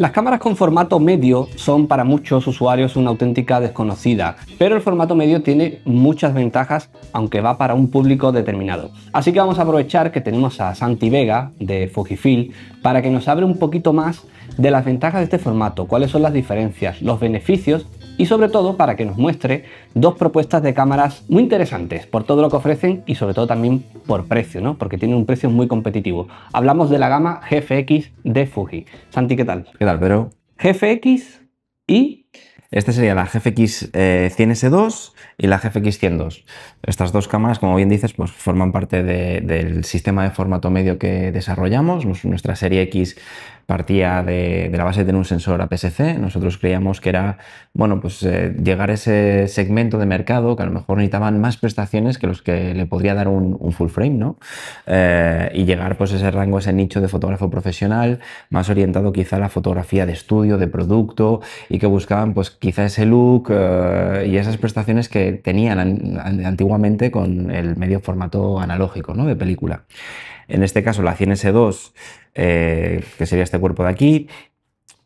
Las cámaras con formato medio son para muchos usuarios una auténtica desconocida, pero el formato medio tiene muchas ventajas aunque va para un público determinado. Así que vamos a aprovechar que tenemos a Santi Vega de Fujifilm para que nos hable un poquito más de las ventajas de este formato, cuáles son las diferencias, los beneficios y sobre todo para que nos muestre dos propuestas de cámaras muy interesantes por todo lo que ofrecen y sobre todo también por precio, ¿no? porque tienen un precio muy competitivo. Hablamos de la gama GFX de Fuji. Santi, ¿qué tal? ¿Qué tal, Pero? GFX y... Esta sería la GFX 100S2 eh, y la GFX 102. Estas dos cámaras, como bien dices, pues forman parte del sistema de formato medio que desarrollamos. Nuestra serie X partía de, la base de tener un sensor APS-C. Nosotros creíamos que era, bueno, pues eh, llegar a ese segmento de mercado que a lo mejor necesitaban más prestaciones que los que le podría dar un, full frame, ¿no? Eh, y llegar pues a ese rango, ese nicho de fotógrafo profesional, más orientado quizá a la fotografía de estudio, de producto, y que buscaban pues quizá ese look eh, y esas prestaciones que tenían antiguamente con el medio formato analógico, ¿no? De película. En este caso, la 100S2, eh, que sería este cuerpo de aquí,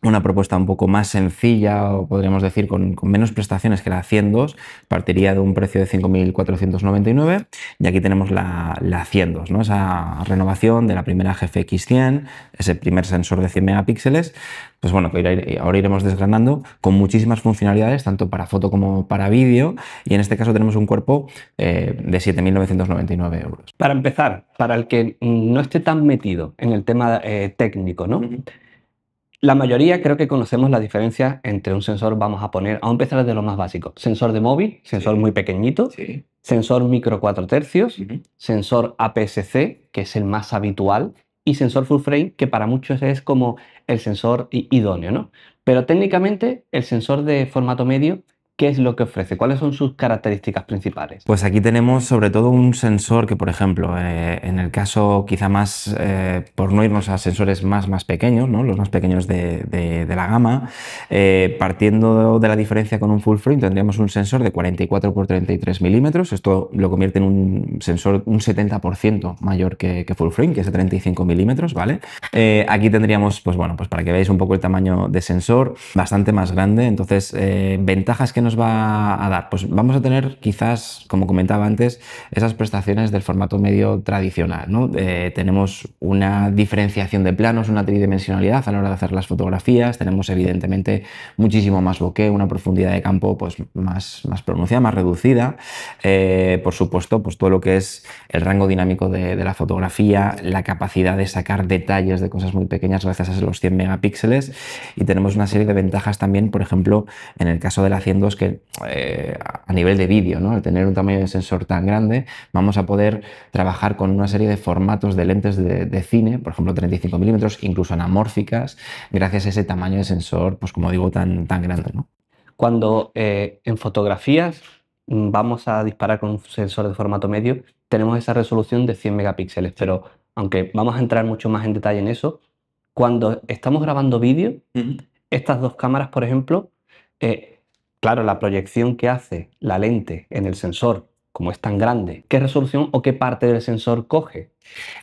una propuesta un poco más sencilla, o podríamos decir con, menos prestaciones que la 102, partiría de un precio de 5.499 y aquí tenemos la, la ¿no? esa renovación de la primera GFX 100, ese primer sensor de 100 megapíxeles, pues bueno, ahora iremos desgranando con muchísimas funcionalidades, tanto para foto como para vídeo, y en este caso tenemos un cuerpo eh, de 7.999 euros. Para empezar, para el que no esté tan metido en el tema eh, técnico, ¿no? La mayoría creo que conocemos la diferencia entre un sensor, vamos a poner, a empezar desde lo más básico, sensor de móvil, sensor muy pequeñito, sensor micro 4 tercios, sensor APS-C, que es el más habitual, y sensor full frame, que para muchos es como el sensor idóneo, ¿no? Pero técnicamente el sensor de formato medio ¿Qué es lo que ofrece? ¿Cuáles son sus características principales? Pues aquí tenemos sobre todo un sensor que, por ejemplo, eh, en el caso quizá más, eh, por no irnos a sensores más, más pequeños, los más pequeños de, la gama, eh, partiendo de la diferencia con un full frame, tendríamos un sensor de 44 x 33 milímetros. Esto lo convierte en un sensor un 70% mayor que, que, full frame, que es de 35 milímetros, ¿vale? aquí tendríamos, pues bueno, pues para que veáis un poco el tamaño de sensor, bastante más grande. Entonces, ventajas que nos va a dar? Pues vamos a tener quizás, como comentaba antes, esas prestaciones del formato medio tradicional. ¿no? Eh, tenemos una diferenciación de planos, una tridimensionalidad a la hora de hacer las fotografías, tenemos evidentemente muchísimo más bokeh, una profundidad de campo pues, más, más pronunciada, más reducida. Eh, por supuesto, pues todo lo que es el rango dinámico de, la fotografía, la capacidad de sacar detalles de cosas muy pequeñas gracias a los 100 megapíxeles y tenemos una serie de ventajas también, por ejemplo, en el caso de la 100 que eh, a nivel de vídeo, ¿no? al tener un tamaño de sensor tan grande, vamos a poder trabajar con una serie de formatos de lentes de, cine, por ejemplo 35 milímetros, incluso anamórficas, gracias a ese tamaño de sensor, pues como digo, tan, tan grande. ¿no? Cuando eh, en fotografías mm, vamos a disparar con un sensor de formato medio, tenemos esa resolución de 100 megapíxeles, pero aunque vamos a entrar mucho más en detalle en eso, cuando estamos grabando vídeo, estas dos cámaras, por ejemplo, eh, Claro, la proyección que hace la lente en el sensor, como es tan grande, ¿qué resolución o qué parte del sensor coge?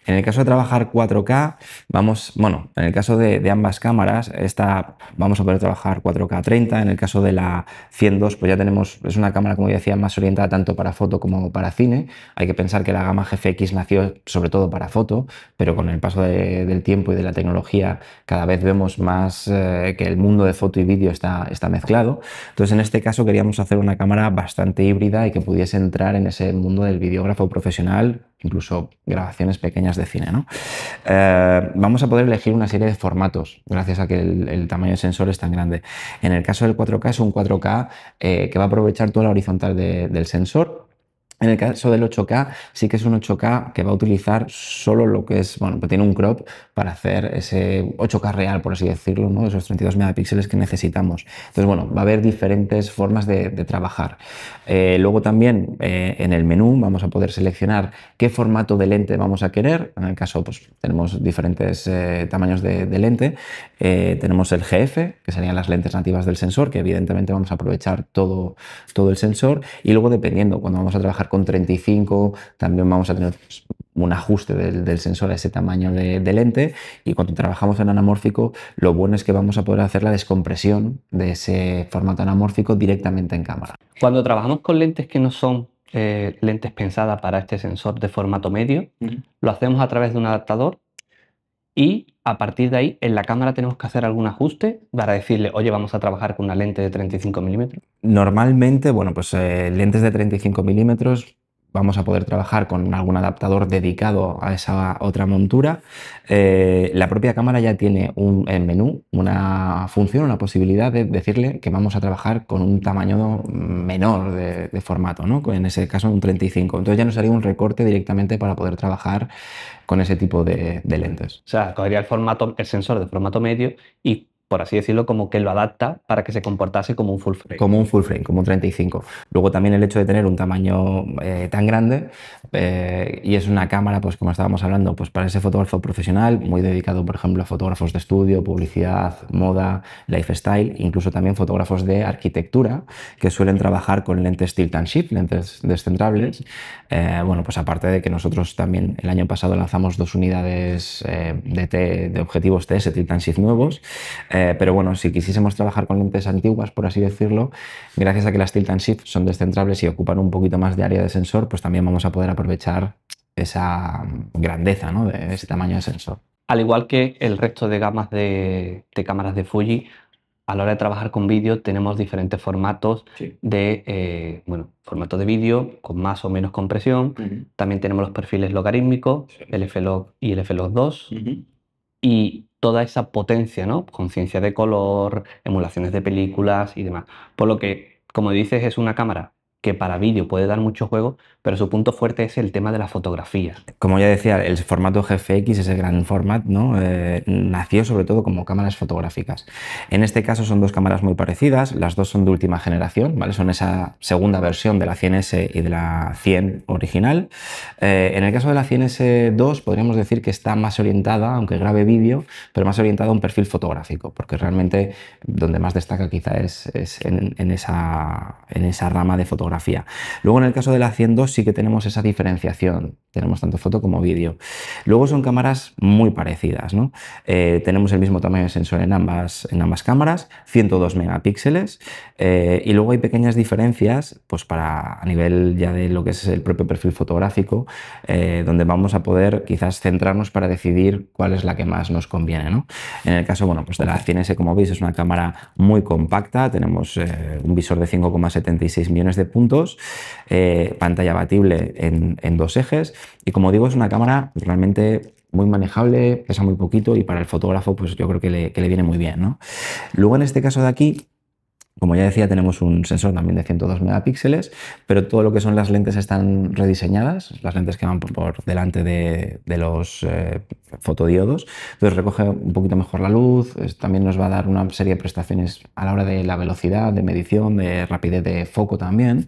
En el caso de trabajar 4K, vamos, bueno, en el caso de, ambas cámaras, esta vamos a poder trabajar 4K 30, en el caso de la 102, pues ya tenemos, es una cámara, como decía, más orientada tanto para foto como para cine. Hay que pensar que la gama GFX nació sobre todo para foto, pero con el paso del tiempo y de la tecnología cada vez vemos más eh, que el mundo de foto y vídeo está, está mezclado. Entonces, en este caso queríamos hacer una cámara bastante híbrida y que pudiese entrar en ese mundo del videógrafo profesional incluso grabaciones pequeñas de cine. ¿no? Eh, vamos a poder elegir una serie de formatos gracias a que el, tamaño del sensor es tan grande. En el caso del 4K es un 4K eh, que va a aprovechar toda la horizontal del sensor en el caso del 8K, sí que es un 8K que va a utilizar solo lo que es, bueno, pues tiene un crop para hacer ese 8K real, por así decirlo, de esos 32 megapíxeles que necesitamos. Entonces, bueno, va a haber diferentes formas de, trabajar. Eh, luego también eh, en el menú vamos a poder seleccionar qué formato de lente vamos a querer. En el caso, pues tenemos diferentes eh, tamaños de, lente. tenemos el GF, que serían las lentes nativas del sensor, que evidentemente vamos a aprovechar todo, todo el sensor. Y luego, dependiendo, cuando vamos a trabajar con 35 también vamos a tener un ajuste del, sensor a ese tamaño de, lente y cuando trabajamos en anamórfico lo bueno es que vamos a poder hacer la descompresión de ese formato anamórfico directamente en cámara. Cuando trabajamos con lentes que no son eh, lentes pensadas para este sensor de formato medio, lo hacemos a través de un adaptador y a partir de ahí en la cámara tenemos que hacer algún ajuste para decirle, oye, vamos a trabajar con una lente de 35 milímetros. Normalmente, bueno, pues eh, lentes de 35 milímetros vamos a poder trabajar con algún adaptador dedicado a esa otra montura. Eh, la propia cámara ya tiene un en menú, una función, una posibilidad de decirle que vamos a trabajar con un tamaño menor de, formato, ¿no? en ese caso un 35. Entonces ya nos haría un recorte directamente para poder trabajar con ese tipo de, lentes. O sea, cogería el formato, el sensor de formato medio y por así decirlo, como que lo adapta para que se comportase como un full frame. Como un full frame, como un 35. Luego también el hecho de tener un tamaño eh, tan grande eh, y es una cámara, pues como estábamos hablando, pues para ese fotógrafo profesional, muy dedicado, por ejemplo, a fotógrafos de estudio, publicidad, moda, lifestyle, incluso también fotógrafos de arquitectura que suelen trabajar con lentes tilt and shift, lentes descentrables. Eh, bueno, pues aparte de que nosotros también el año pasado lanzamos dos unidades de, de, objetivos TS tilt and shift nuevos. Eh, pero bueno, si quisiésemos trabajar con lentes antiguas, por así decirlo, gracias a que las tilt and shift son descentrables y ocupan un poquito más de área de sensor, pues también vamos a poder aprovechar esa mm, grandeza, ¿no? de ese tamaño de sensor. Al igual que el resto de gamas de, cámaras de Fuji, a la hora de trabajar con vídeo tenemos diferentes formatos de eh, bueno formato de vídeo con más o menos compresión también tenemos los perfiles logarítmicos el F-Log y el f log 2 y toda esa potencia, ¿no? Conciencia de color, emulaciones de películas y demás. Por lo que, como dices, es una cámara que para vídeo puede dar mucho juego, pero su punto fuerte es el tema de la fotografía. Como ya decía, el formato GFX, ese gran formato, ¿no? Eh, nació sobre todo como cámaras fotográficas. En este caso son dos cámaras muy parecidas, las dos son de última generación, ¿vale? son esa segunda versión de la 100S y de la 100 original. Eh, en el caso de la 100S2 podríamos decir que está más orientada, aunque grabe vídeo, pero más orientada a un perfil fotográfico, porque realmente donde más destaca quizá es, en, en, esa, en esa rama de fotografía Luego en el caso de la 102, sí que tenemos esa diferenciación, tenemos tanto foto como vídeo. Luego son cámaras muy parecidas, eh, tenemos el mismo tamaño de sensor en ambas, en ambas cámaras, 102 megapíxeles, eh, y luego hay pequeñas diferencias, pues para a nivel ya de lo que es el propio perfil fotográfico, eh, donde vamos a poder quizás centrarnos para decidir cuál es la que más nos conviene, En el caso, bueno, pues de la 100S, como veis, es una cámara muy compacta, tenemos un visor de 5,76 millones de puntos, eh, pantalla abatible en, dos ejes y como digo es una cámara realmente muy manejable, pesa muy poquito y para el fotógrafo pues yo creo que le, que le viene muy bien. ¿no? Luego en este caso de aquí como ya decía, tenemos un sensor también de 102 megapíxeles, pero todo lo que son las lentes están rediseñadas, las lentes que van por, delante de, los eh, fotodiodos, entonces recoge un poquito mejor la luz, también nos va a dar una serie de prestaciones a la hora de la velocidad, de medición, de rapidez de foco también,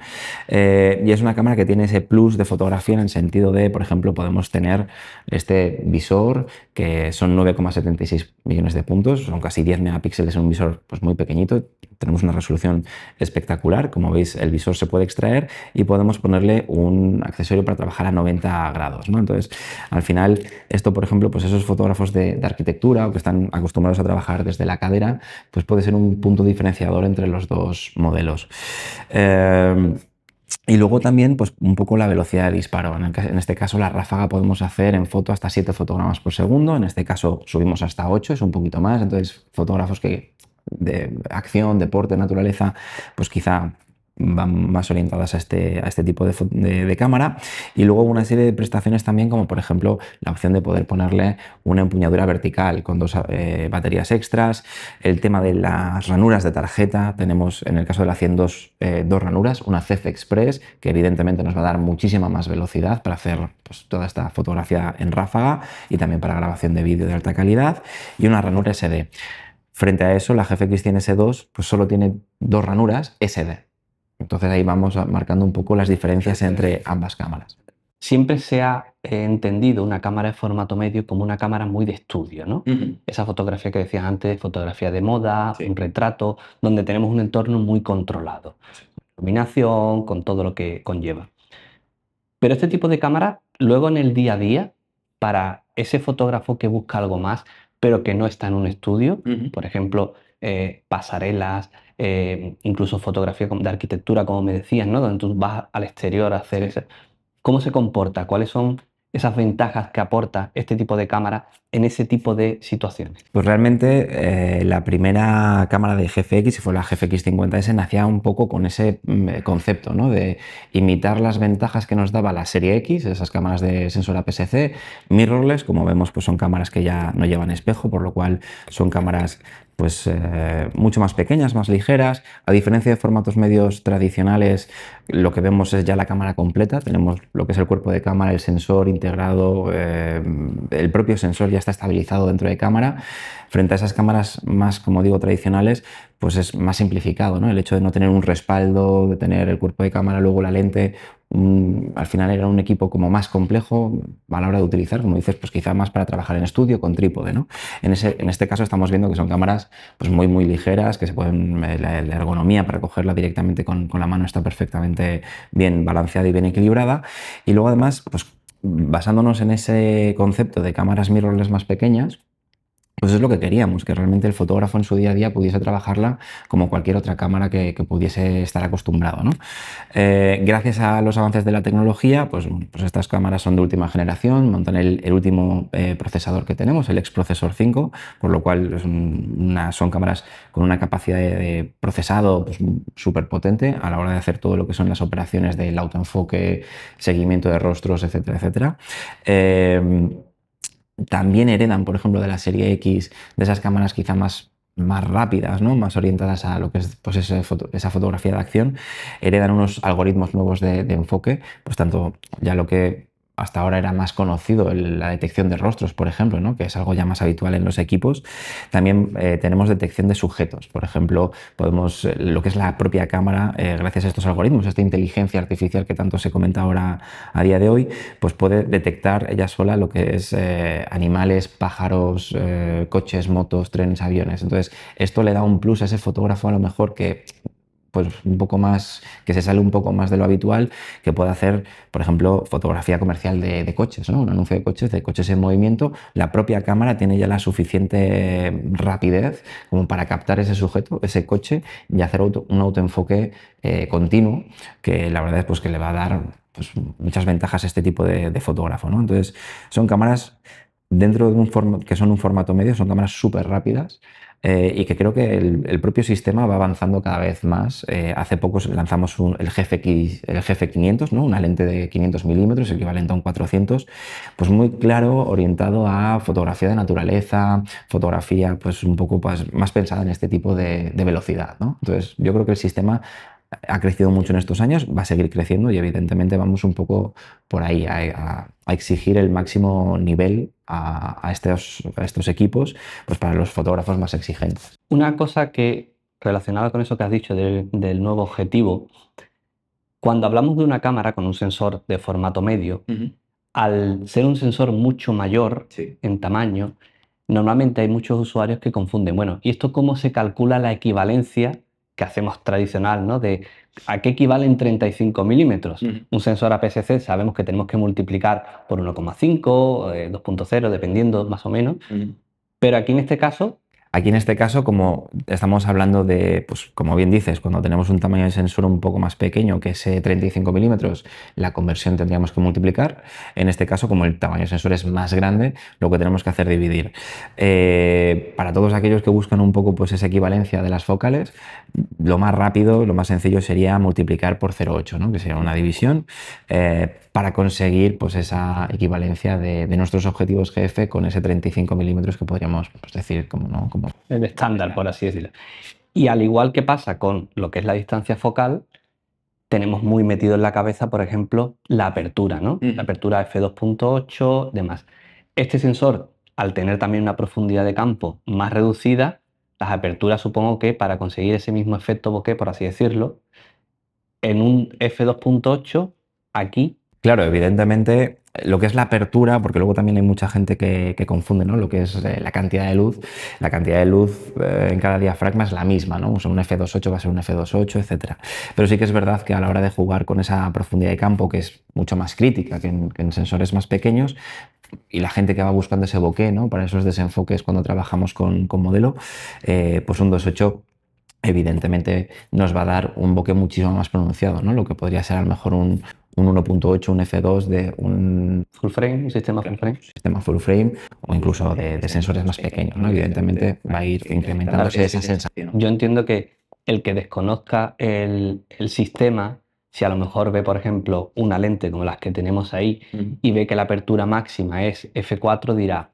eh, y es una cámara que tiene ese plus de fotografía en el sentido de, por ejemplo, podemos tener este visor que son 9,76 millones de puntos, son casi 10 megapíxeles en un visor pues, muy pequeñito, tenemos una solución espectacular. Como veis, el visor se puede extraer y podemos ponerle un accesorio para trabajar a 90 grados. Entonces, al final, esto, por ejemplo, pues esos fotógrafos de, arquitectura o que están acostumbrados a trabajar desde la cadera, pues puede ser un punto diferenciador entre los dos modelos. Em, y luego también, pues un poco la velocidad de disparo. En, en, este caso, la ráfaga podemos hacer en foto hasta 7 fotogramas por segundo. En este caso, subimos hasta 8, es un poquito más. Entonces, fotógrafos que de acción, deporte, naturaleza, pues quizá van más orientadas a este, a este tipo de, cámara y luego una serie de prestaciones también como por ejemplo la opción de poder ponerle una empuñadura vertical con dos eh, baterías extras el tema de las ranuras de tarjeta tenemos en el caso de la 100 eh, dos, ranuras una CF Express que evidentemente nos va a dar muchísima más velocidad para hacer pues, toda esta fotografía en ráfaga y también para grabación de vídeo de alta calidad y una ranura SD Frente a eso, la GFX tiene S2 pues solo tiene dos ranuras SD. Entonces ahí vamos marcando un poco las diferencias entre ambas cámaras. Siempre se ha entendido una cámara de formato medio como una cámara muy de estudio, ¿no? Esa fotografía que decías antes, fotografía de moda, un retrato, donde tenemos un entorno muy controlado. con Iluminación, con todo lo que conlleva. Pero este tipo de cámara, luego en el día a día, para ese fotógrafo que busca algo más, pero que no está en un estudio, por ejemplo, eh, pasarelas, eh, incluso fotografía de arquitectura, como me decías, ¿no? Donde tú vas al exterior a hacer eso. ¿Cómo se comporta? ¿Cuáles son esas ventajas que aporta este tipo de cámara en ese tipo de situaciones? Pues realmente eh, la primera cámara de GFX, si fue la GFX 50S, nacía un poco con ese mm, concepto, ¿no? De imitar las ventajas que nos daba la serie X, esas cámaras de sensor APS-C, mirrorless, como vemos, pues son cámaras que ya no llevan espejo, por lo cual son cámaras pues eh, mucho más pequeñas, más ligeras. A diferencia de formatos medios tradicionales, lo que vemos es ya la cámara completa. Tenemos lo que es el cuerpo de cámara, el sensor integrado, eh, el propio sensor ya está estabilizado dentro de cámara. Frente a esas cámaras más, como digo, tradicionales, pues es más simplificado, ¿no? El hecho de no tener un respaldo, de tener el cuerpo de cámara, luego la lente, mm, al final era un equipo como más complejo a la hora de utilizar, como dices, pues quizá más para trabajar en estudio con trípode, ¿no? En, ese, en este caso estamos viendo que son cámaras pues muy, muy ligeras, que se pueden, la, ergonomía para cogerla directamente con, la mano está perfectamente bien balanceada y bien equilibrada, y luego además, pues basándonos en ese concepto de cámaras mirrorless más pequeñas, pues es lo que queríamos, que realmente el fotógrafo en su día a día pudiese trabajarla como cualquier otra cámara que, pudiese estar acostumbrado. Eh, gracias a los avances de la tecnología, pues, pues, estas cámaras son de última generación, montan el, último eh, procesador que tenemos, el Exprocessor 5, por lo cual son, cámaras con una capacidad de, procesado súper pues, potente a la hora de hacer todo lo que son las operaciones del autoenfoque, seguimiento de rostros, etcétera, etcétera. Eh, también heredan, por ejemplo, de la serie X, de esas cámaras quizá más más rápidas, ¿no? más orientadas a lo que es pues, esa, fotografía de acción, heredan unos algoritmos nuevos de, enfoque, pues tanto ya lo que hasta ahora era más conocido la detección de rostros, por ejemplo, ¿no? que es algo ya más habitual en los equipos. También eh, tenemos detección de sujetos. Por ejemplo, podemos, eh, lo que es la propia cámara, eh, gracias a estos algoritmos, esta inteligencia artificial que tanto se comenta ahora a día de hoy, pues puede detectar ella sola lo que es animales, pájaros, coches, motos, trenes, aviones. Entonces, esto le da un plus a ese fotógrafo a lo mejor que pues un poco más, que se sale un poco más de lo habitual, que puede hacer, por ejemplo, fotografía comercial de, coches, Un anuncio de coches, de coches en movimiento, la propia cámara tiene ya la suficiente rapidez como para captar ese sujeto, ese coche, y hacer auto, un autoenfoque eh, continuo, que la verdad es pues, que le va a dar pues, muchas ventajas a este tipo de, fotógrafo, Entonces, son cámaras dentro de un formato, que son un formato medio, son cámaras súper rápidas, eh, y que creo que el, propio sistema va avanzando cada vez más. Eh, hace poco lanzamos el, GF, el 500 ¿no? una lente de 500 milímetros, equivalente a un 400, pues muy claro, orientado a fotografía de naturaleza, fotografía pues un poco pues, más pensada en este tipo de, velocidad. Entonces yo creo que el sistema ha crecido mucho en estos años, va a seguir creciendo y evidentemente vamos un poco por ahí a, exigir el máximo nivel a estos, equipos pues para los fotógrafos más exigentes. Una cosa que relacionada con eso que has dicho del, nuevo objetivo, cuando hablamos de una cámara con un sensor de formato medio, al ser un sensor mucho mayor en tamaño, normalmente hay muchos usuarios que confunden, bueno, ¿y esto cómo se calcula la equivalencia? que hacemos tradicional, ¿no? De a qué equivalen 35 milímetros. Un sensor APS-C sabemos que tenemos que multiplicar por 1,5, 2.0, eh, dependiendo más o menos. Pero aquí en este caso Aquí en este caso, como estamos hablando de, pues como bien dices, cuando tenemos un tamaño de sensor un poco más pequeño que ese 35 milímetros, la conversión tendríamos que multiplicar. En este caso, como el tamaño de sensor es más grande, lo que tenemos que hacer es dividir. Eh, para todos aquellos que buscan un poco pues esa equivalencia de las focales, lo más rápido, lo más sencillo sería multiplicar por 0,8, que sería una división. Eh, para conseguir pues, esa equivalencia de, nuestros objetivos GF con ese 35 milímetros que podríamos pues, decir como, ¿no? como... El estándar, por así decirlo. Y al igual que pasa con lo que es la distancia focal, tenemos muy metido en la cabeza, por ejemplo, la apertura, ¿no? La apertura F2.8, demás. Este sensor, al tener también una profundidad de campo más reducida, las aperturas supongo que para conseguir ese mismo efecto bokeh, por así decirlo, en un F2.8, aquí Claro, evidentemente lo que es la apertura, porque luego también hay mucha gente que, confunde ¿no? lo que es eh, la cantidad de luz. La cantidad de luz eh, en cada diafragma es la misma, ¿no? un F28 va a ser un F28, etc. Pero sí que es verdad que a la hora de jugar con esa profundidad de campo, que es mucho más crítica que en, sensores más pequeños, y la gente que va buscando ese bokeh, ¿no? para esos desenfoques cuando trabajamos con, modelo, eh, pues un 28 evidentemente nos va a dar un bokeh muchísimo más pronunciado, ¿no? lo que podría ser a lo mejor un, un 1.8, un F2 de un... Full frame, un sistema full frame. Sistema full frame o incluso de, sensores más pequeños, ¿no? Evidentemente va a ir incrementándose esa sensación. Yo entiendo que el que desconozca el, sistema si a lo mejor ve, por ejemplo, una lente como las que tenemos ahí y ve que la apertura máxima es F4, dirá,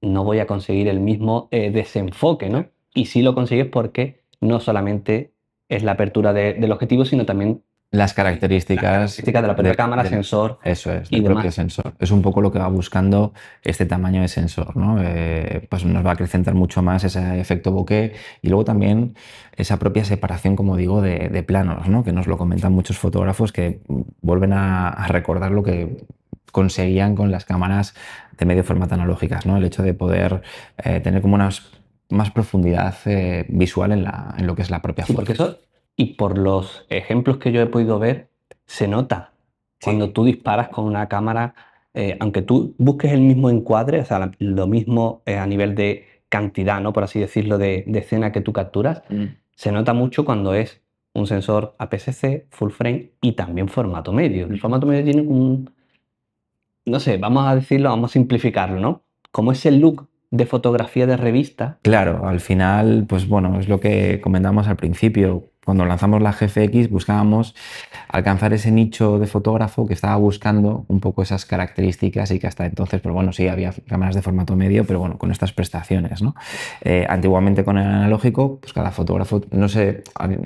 no voy a conseguir el mismo eh, desenfoque, ¿no? Y si lo consigues porque no solamente es la apertura del objetivo, sino también las características, de la propia cámara, sensor. Eso es, y propio sensor. Es un poco lo que va buscando este tamaño de sensor, ¿no? Eh, pues nos va a acrecentar mucho más ese efecto bokeh y luego también esa propia separación, como digo, de, planos, ¿no? Que nos lo comentan muchos fotógrafos que vuelven a, recordar lo que conseguían con las cámaras de medio formato analógicas, ¿no? El hecho de poder eh, tener como una más profundidad eh, visual en, la, en, lo que es la propia sí, foto. Porque eso y por los ejemplos que yo he podido ver, se nota. Cuando tú disparas con una cámara, eh, aunque tú busques el mismo encuadre, o sea, lo mismo eh, a nivel de cantidad, ¿no? Por así decirlo, de, escena que tú capturas, mm. se nota mucho cuando es un sensor APS-C, full frame y también formato medio. El mm. formato medio tiene un, no sé, vamos a decirlo, vamos a simplificarlo, ¿no? Como el look de fotografía de revista. Claro, al final, pues bueno, es lo que comentamos al principio. Cuando lanzamos la GFX buscábamos alcanzar ese nicho de fotógrafo que estaba buscando un poco esas características y que hasta entonces, pero bueno, sí, había cámaras de formato medio, pero bueno, con estas prestaciones. Eh, antiguamente con el analógico, pues cada fotógrafo no se,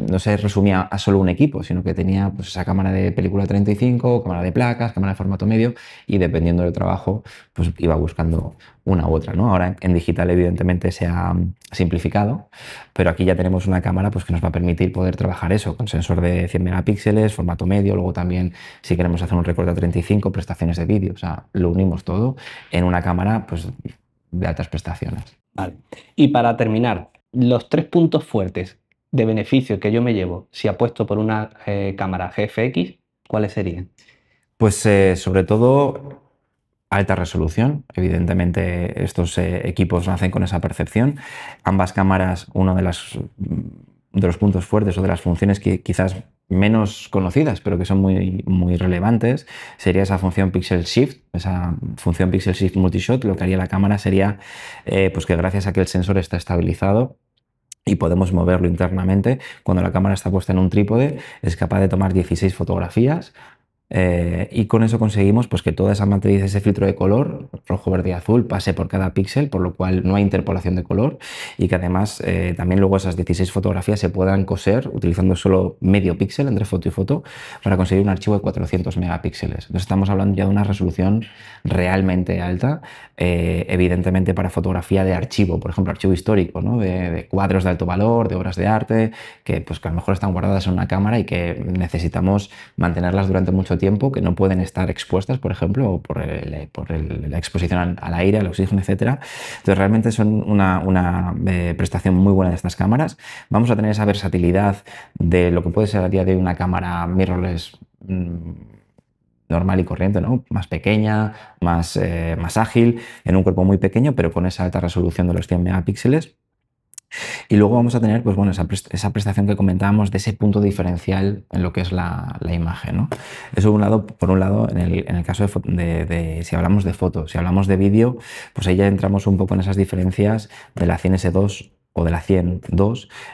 no resumía a solo un equipo, sino que tenía pues, esa cámara de película 35, cámara de placas, cámara de formato medio y dependiendo del trabajo, pues iba buscando una u otra. ¿no? Ahora en digital evidentemente se ha mm, simplificado, pero aquí ya tenemos una cámara pues, que nos va a permitir poder trabajar eso con sensor de 100 megapíxeles, formato medio, luego también si queremos hacer un recorte a 35, prestaciones de vídeo, o sea, lo unimos todo en una cámara pues, de altas prestaciones. Vale. Y para terminar, los tres puntos fuertes de beneficio que yo me llevo si apuesto por una eh, cámara GFX, ¿cuáles serían? Pues eh, sobre todo alta resolución. Evidentemente estos eh, equipos nacen con esa percepción. Ambas cámaras, uno de, las, mm, de los puntos fuertes o de las funciones que quizás menos conocidas, pero que son muy, muy relevantes, sería esa función Pixel Shift, esa función Pixel Shift Multishot. Lo que haría la cámara sería eh, pues que gracias a que el sensor está estabilizado, y podemos moverlo internamente. Cuando la cámara está puesta en un trípode, es capaz de tomar 16 fotografías eh, y con eso conseguimos pues, que toda esa matriz, ese filtro de color, rojo, verde y azul, pase por cada píxel, por lo cual no hay interpolación de color y que además eh, también luego esas 16 fotografías se puedan coser utilizando solo medio píxel entre foto y foto para conseguir un archivo de 400 megapíxeles. Entonces estamos hablando ya de una resolución realmente alta, eh, evidentemente para fotografía de archivo, por ejemplo, archivo histórico, ¿no? de, de, cuadros de alto valor, de obras de arte, que, pues, que a lo mejor están guardadas en una cámara y que necesitamos mantenerlas durante mucho tiempo, que no pueden estar expuestas, por ejemplo, por, eh, por la exposición al, aire, al oxígeno, etc. Entonces, realmente son una, eh, prestación muy buena de estas cámaras. Vamos a tener esa versatilidad de lo que puede ser a día de hoy una cámara mirrorless. Mm, normal y corriente, ¿no? Más pequeña, más, eh, más ágil, en un cuerpo muy pequeño, pero con esa alta resolución de los 100 megapíxeles. Y luego vamos a tener pues esa, prestación que comentábamos de ese punto diferencial en lo que es la, imagen. ¿no? Eso por un lado, por un lado en, el, caso de, si hablamos de fotos si hablamos de vídeo, pues ahí ya entramos un poco en esas diferencias de la 100S2 o de la 100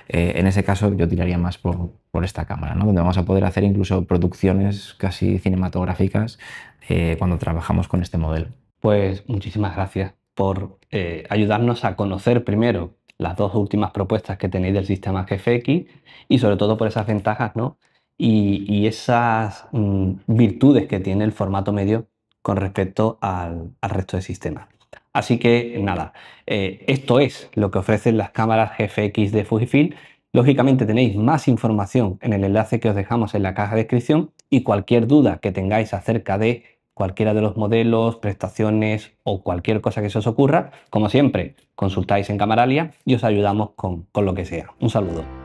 eh, en ese caso yo tiraría más por, esta cámara, donde vamos a poder hacer incluso producciones casi cinematográficas eh, cuando trabajamos con este modelo. Pues muchísimas gracias por eh, ayudarnos a conocer primero las dos últimas propuestas que tenéis del sistema GFX y sobre todo por esas ventajas ¿no? y, esas mm, virtudes que tiene el formato medio con respecto al, resto del sistema. Así que nada, eh, esto es lo que ofrecen las cámaras GFX de Fujifilm. Lógicamente tenéis más información en el enlace que os dejamos en la caja de descripción y cualquier duda que tengáis acerca de cualquiera de los modelos, prestaciones o cualquier cosa que se os ocurra. Como siempre, consultáis en Camaralia y os ayudamos con, con lo que sea. Un saludo.